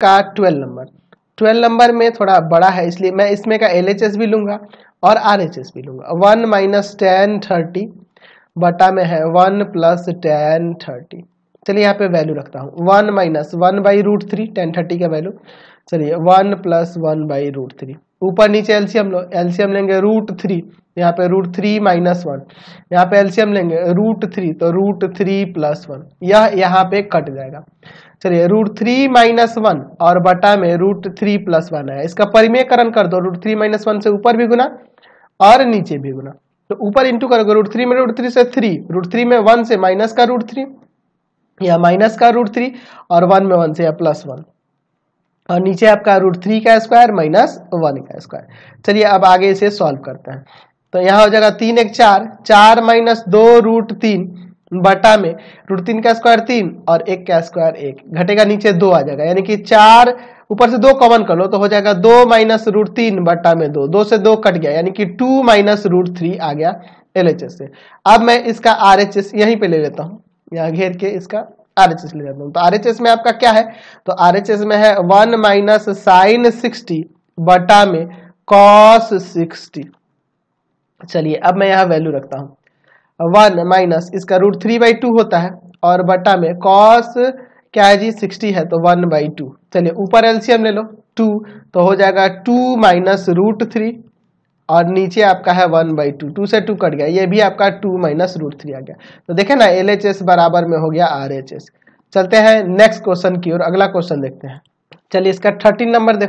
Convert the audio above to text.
का twelve number twelve number में थोड़ा बड़ा है इसलिए मैं इसमें का एल भी लूंगा और आर भी लूंगा वन माइनस टेन थर्टी बटा में है वन प्लस टेन थर्टी चलिए यहाँ पे वैल्यू रखता हूँ one minus one by root three tan thirty का वैल्यू चलिए one plus one by root three ऊपर नीचे एल्सियम लो एल्सियम लेंगे रूट थ्री यहाँ पे रूट थ्री माइनस वन यहाँ पे एल्सियम लेंगे रूट थ्री तो रूट थ्री प्लस वन यह यहाँ पे कट जाएगा चलिए रूट थ्री माइनस वन और बटा में रूट थ्री प्लस वन है इसका परिमेयकरण कर दो रूट थ्री माइनस वन से ऊपर भी गुना और नीचे भी गुना तो ऊपर इंटू करोगे रूट थ्री में रूट थ्री से थ्री रूट थ्री में वन से माइनस का रूट थ्री या माइनस का रूट थ्री और वन में वन से या प्लस वन और नीचे आपका रूट थ्री का स्क्वायर माइनस वन का स्क्वायर चलिए अब आगे इसे सॉल्व करते हैं तो यहाँ हो जाएगा तीन एक चार चार माइनस दो रूट तीन बटा में रूट तीन का स्क्वायर तीन और एक का स्क्वायर एक घटेगा नीचे दो आ जाएगा यानी कि चार ऊपर से दो कॉमन कर लो तो हो जाएगा दो माइनस रूट तीन बटा में दो दो से दो कट गया यानी कि टू माइनस रूट थ्री आ गया एल से अब मैं इसका आर यहीं पे ले लेता हूँ यहाँ घेर के इसका आरएचएस ले जाता हूं तो आरएचएस में आपका क्या है तो आरएचएस में है वन माइनस साइन सिक्सटी बटा में कॉस सिक्सटी चलिए अब मैं यहां वैल्यू रखता हूं वन माइनस इसका रूट थ्री बाई टू होता है और बटा में कॉस क्या है जी सिक्सटी है तो वन बाई टू चलिए ऊपर एलसीएम ले लो टू तो हो जाएगा टू माइनस रूट थ्री और नीचे आपका है वन बाई टू टू से टू कट गया ये भी आपका टू माइनस रूट थ्री आ गया तो देखे ना एल एच एस बराबर में हो गया आर एच एस चलते हैं नेक्स्ट क्वेश्चन की ओर अगला क्वेश्चन देखते हैं चलिए इसका थर्टीन नंबर